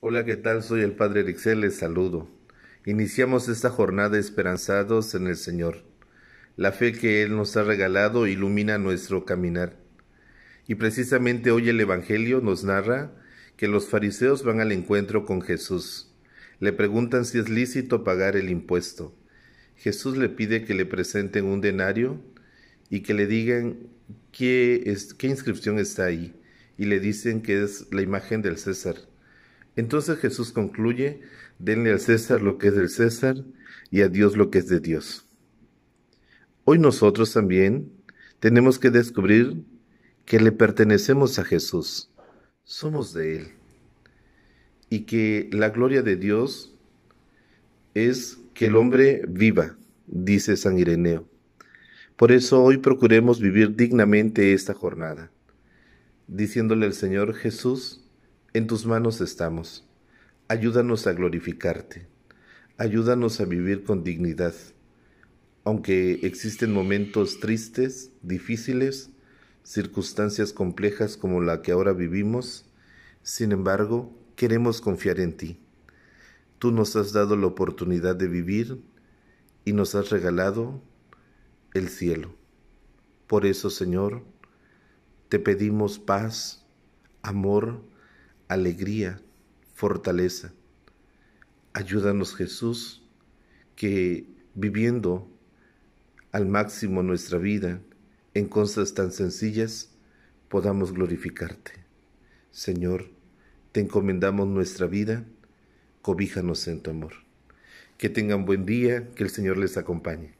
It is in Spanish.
Hola, ¿qué tal? Soy el Padre Erixel, les saludo. Iniciamos esta jornada esperanzados en el Señor. La fe que Él nos ha regalado ilumina nuestro caminar. Y precisamente hoy el Evangelio nos narra que los fariseos van al encuentro con Jesús. Le preguntan si es lícito pagar el impuesto. Jesús le pide que le presenten un denario y que le digan qué, qué inscripción está ahí. Y le dicen que es la imagen del César. Entonces Jesús concluye, denle al César lo que es del César y a Dios lo que es de Dios. Hoy nosotros también tenemos que descubrir que le pertenecemos a Jesús, somos de Él, y que la gloria de Dios es que el hombre viva, dice San Ireneo. Por eso hoy procuremos vivir dignamente esta jornada, diciéndole al Señor Jesús, en tus manos estamos. Ayúdanos a glorificarte. Ayúdanos a vivir con dignidad. Aunque existen momentos tristes, difíciles, circunstancias complejas como la que ahora vivimos, sin embargo, queremos confiar en ti. Tú nos has dado la oportunidad de vivir y nos has regalado el cielo. Por eso, Señor, te pedimos paz, amor, alegría, fortaleza. Ayúdanos Jesús, que viviendo al máximo nuestra vida en cosas tan sencillas, podamos glorificarte. Señor, te encomendamos nuestra vida, cobíjanos en tu amor. Que tengan buen día, que el Señor les acompañe.